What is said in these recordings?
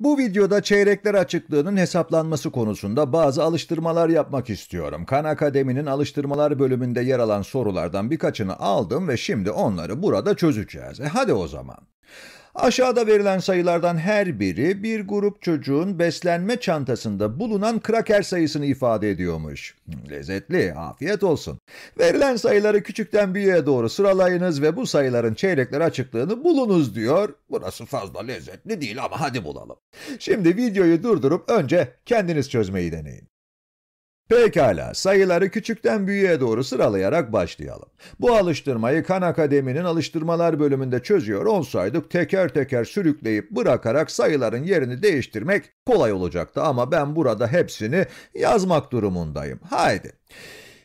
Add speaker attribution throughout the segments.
Speaker 1: Bu videoda çeyrekler açıklığının hesaplanması konusunda bazı alıştırmalar yapmak istiyorum. Khan Akademi'nin alıştırmalar bölümünde yer alan sorulardan birkaçını aldım ve şimdi onları burada çözeceğiz. E hadi o zaman. Aşağıda verilen sayılardan her biri bir grup çocuğun beslenme çantasında bulunan kraker sayısını ifade ediyormuş. Lezzetli, afiyet olsun. Verilen sayıları küçükten büyüğe doğru sıralayınız ve bu sayıların çeyrekler açıklığını bulunuz diyor. Burası fazla lezzetli değil ama hadi bulalım. Şimdi videoyu durdurup önce kendiniz çözmeyi deneyin. Pekala, sayıları küçükten büyüğe doğru sıralayarak başlayalım. Bu alıştırmayı Kan Akademi'nin alıştırmalar bölümünde çözüyor olsaydık teker teker sürükleyip bırakarak sayıların yerini değiştirmek kolay olacaktı ama ben burada hepsini yazmak durumundayım. Haydi.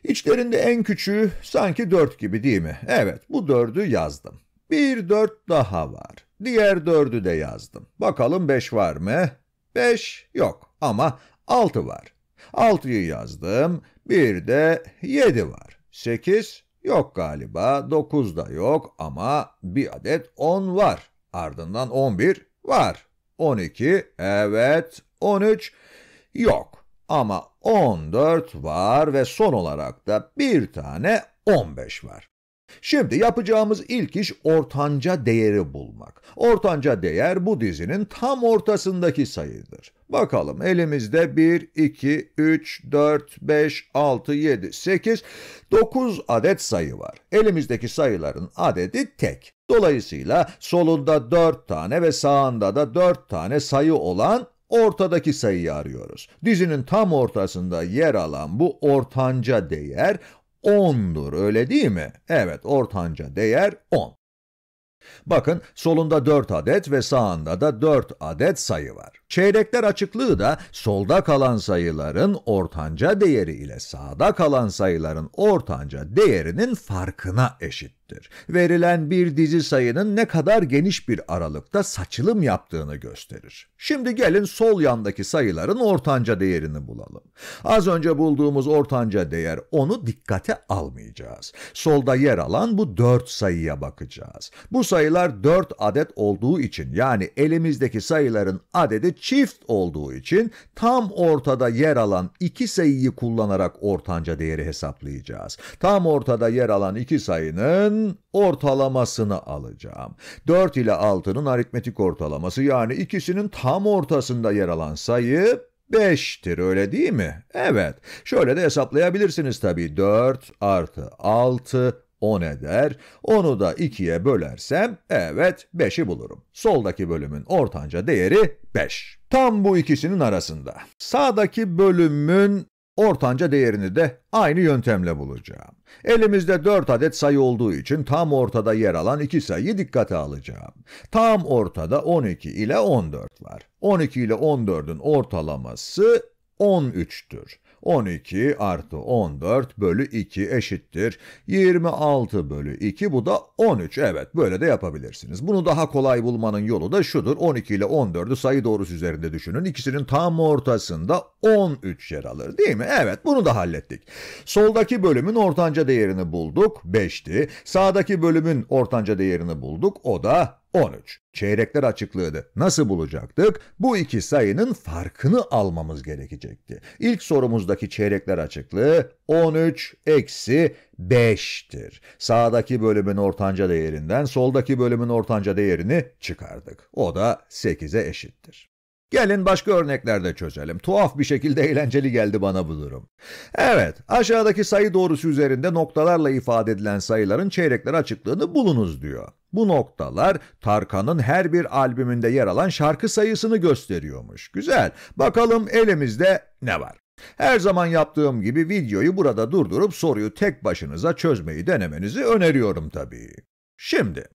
Speaker 1: İçlerinde en küçüğü sanki 4 gibi değil mi? Evet, bu 4'ü yazdım. Bir 4 daha var. Diğer 4'ü de yazdım. Bakalım 5 var mı? 5 yok ama 6 var. 6'yı yazdım. Bir de 7 var. 8 yok galiba. 9 da yok ama bir adet 10 var. Ardından 11 var. 12 evet. 13 yok. Ama 14 var ve son olarak da bir tane 15 var. Şimdi yapacağımız ilk iş ortanca değeri bulmak. Ortanca değer bu dizinin tam ortasındaki sayıdır. Bakalım elimizde 1, 2, 3, 4, 5, 6, 7, 8, 9 adet sayı var. Elimizdeki sayıların adedi tek. Dolayısıyla solunda 4 tane ve sağında da 4 tane sayı olan ortadaki sayıyı arıyoruz. Dizinin tam ortasında yer alan bu ortanca değer 10'dur öyle değil mi? Evet ortanca değer 10. Bakın solunda 4 adet ve sağında da 4 adet sayı var. Çeyrekler açıklığı da solda kalan sayıların ortanca değeri ile sağda kalan sayıların ortanca değerinin farkına eşittir. Verilen bir dizi sayının ne kadar geniş bir aralıkta saçılım yaptığını gösterir. Şimdi gelin sol yandaki sayıların ortanca değerini bulalım. Az önce bulduğumuz ortanca değer onu dikkate almayacağız. Solda yer alan bu 4 sayıya bakacağız. Bu sayılar 4 adet olduğu için yani elimizdeki sayıların adedi çift olduğu için tam ortada yer alan iki sayıyı kullanarak ortanca değeri hesaplayacağız. Tam ortada yer alan iki sayının ortalamasını alacağım. 4 ile 6'nın aritmetik ortalaması yani ikisinin tam ortasında yer alan sayı 5'tir öyle değil mi? Evet. Şöyle de hesaplayabilirsiniz tabii. 4 artı 6 10 eder. Onu da 2'ye bölersem evet 5'i bulurum. Soldaki bölümün ortanca değeri 5. Tam bu ikisinin arasında. Sağdaki bölümün ortanca değerini de aynı yöntemle bulacağım. Elimizde 4 adet sayı olduğu için tam ortada yer alan iki sayıyı dikkate alacağım. Tam ortada 12 ile 14 var. 12 ile 14'ün ortalaması 13'tür. 12 artı 14 bölü 2 eşittir. 26 bölü 2 bu da 13. Evet böyle de yapabilirsiniz. Bunu daha kolay bulmanın yolu da şudur. 12 ile 14'ü sayı doğrusu üzerinde düşünün. İkisinin tam ortasında 13 yer alır değil mi? Evet bunu da hallettik. Soldaki bölümün ortanca değerini bulduk. 5'ti. Sağdaki bölümün ortanca değerini bulduk. O da 13. Çeyrekler açıklığıydı. Nasıl bulacaktık? Bu iki sayının farkını almamız gerekecekti. İlk sorumuzdaki çeyrekler açıklığı 13 eksi 5'tir. Sağdaki bölümün ortanca değerinden soldaki bölümün ortanca değerini çıkardık. O da 8'e eşittir. Gelin başka örneklerde çözelim. Tuhaf bir şekilde eğlenceli geldi bana bu durum. Evet, aşağıdaki sayı doğrusu üzerinde noktalarla ifade edilen sayıların çeyrekler açıklığını bulunuz diyor. Bu noktalar Tarkan'ın her bir albümünde yer alan şarkı sayısını gösteriyormuş. Güzel. Bakalım elimizde ne var? Her zaman yaptığım gibi videoyu burada durdurup soruyu tek başınıza çözmeyi denemenizi öneriyorum tabii. Şimdi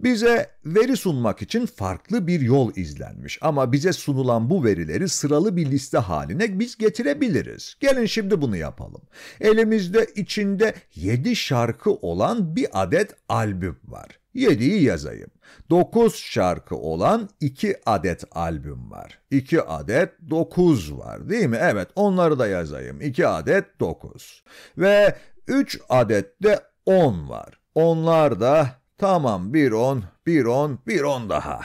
Speaker 1: bize veri sunmak için farklı bir yol izlenmiş ama bize sunulan bu verileri sıralı bir liste haline biz getirebiliriz. Gelin şimdi bunu yapalım. Elimizde içinde 7 şarkı olan bir adet albüm var. 7'yi yazayım. 9 şarkı olan 2 adet albüm var. 2 adet 9 var değil mi? Evet onları da yazayım. 2 adet 9. Ve 3 adet de 10 var. Onlar da Tamam bir on, bir on, bir on daha.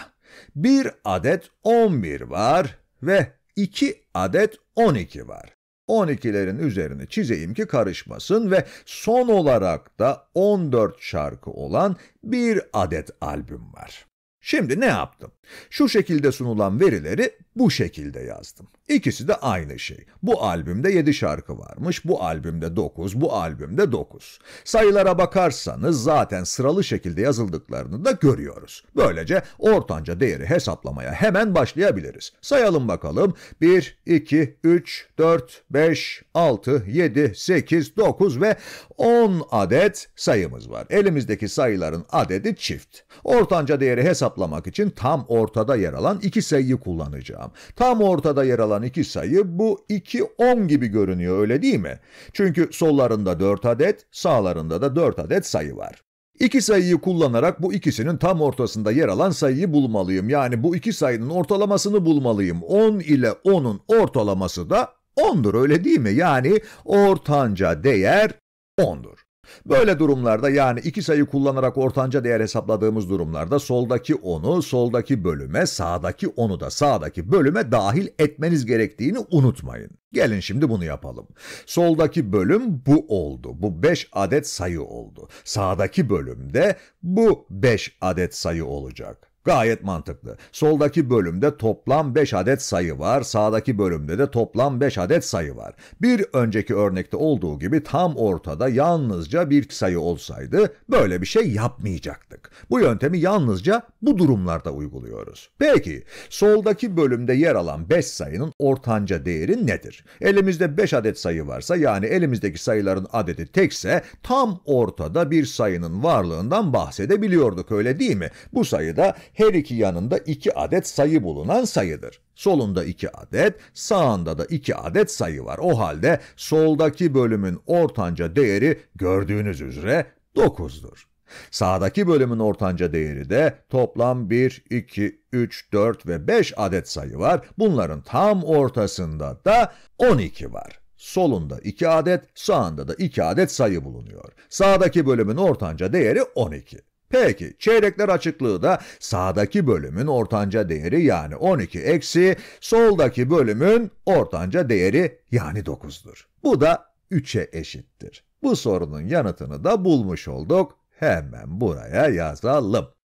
Speaker 1: Bir adet on bir var ve iki adet on iki var. On ikilerin üzerini çizeyim ki karışmasın ve son olarak da on dört şarkı olan bir adet albüm var. Şimdi ne yaptım? Şu şekilde sunulan verileri bu şekilde yazdım. İkisi de aynı şey. Bu albümde 7 şarkı varmış, bu albümde 9, bu albümde 9. Sayılara bakarsanız zaten sıralı şekilde yazıldıklarını da görüyoruz. Böylece ortanca değeri hesaplamaya hemen başlayabiliriz. Sayalım bakalım. 1, 2, 3, 4, 5, 6, 7, 8, 9 ve 10 adet sayımız var. Elimizdeki sayıların adedi çift. Ortanca değeri hesaplamak için tam ortada yer alan iki sayıyı kullanacağım rakam. Tam ortada yer alan iki sayı bu 2 10 gibi görünüyor öyle değil mi? Çünkü sollarında 4 adet, sağlarında da 4 adet sayı var. İki sayıyı kullanarak bu ikisinin tam ortasında yer alan sayıyı bulmalıyım. Yani bu iki sayının ortalamasını bulmalıyım. 10 ile 10'un ortalaması da 10'dur öyle değil mi? Yani ortanca değer 10'dur. Böyle durumlarda yani iki sayı kullanarak ortanca değer hesapladığımız durumlarda soldaki 10'u soldaki bölüme, sağdaki 10'u da sağdaki bölüme dahil etmeniz gerektiğini unutmayın. Gelin şimdi bunu yapalım. Soldaki bölüm bu oldu. Bu 5 adet sayı oldu. Sağdaki bölümde bu 5 adet sayı olacak. Gayet mantıklı. Soldaki bölümde toplam 5 adet sayı var, sağdaki bölümde de toplam 5 adet sayı var. Bir önceki örnekte olduğu gibi tam ortada yalnızca bir sayı olsaydı böyle bir şey yapmayacaktık. Bu yöntemi yalnızca bu durumlarda uyguluyoruz. Peki, soldaki bölümde yer alan 5 sayının ortanca değeri nedir? Elimizde 5 adet sayı varsa yani elimizdeki sayıların adedi tekse tam ortada bir sayının varlığından bahsedebiliyorduk öyle değil mi? Bu sayıda her iki yanında iki adet sayı bulunan sayıdır. Solunda iki adet, sağında da iki adet sayı var. O halde soldaki bölümün ortanca değeri gördüğünüz üzere 9'dur. Sağdaki bölümün ortanca değeri de toplam 1, 2, 3, 4 ve 5 adet sayı var. Bunların tam ortasında da 12 var. Solunda 2 adet, sağında da 2 adet sayı bulunuyor. Sağdaki bölümün ortanca değeri 12. Peki çeyrekler açıklığı da sağdaki bölümün ortanca değeri yani 12 eksi soldaki bölümün ortanca değeri yani 9'dur. Bu da 3'e eşittir. Bu sorunun yanıtını da bulmuş olduk. Hemen buraya yazalım.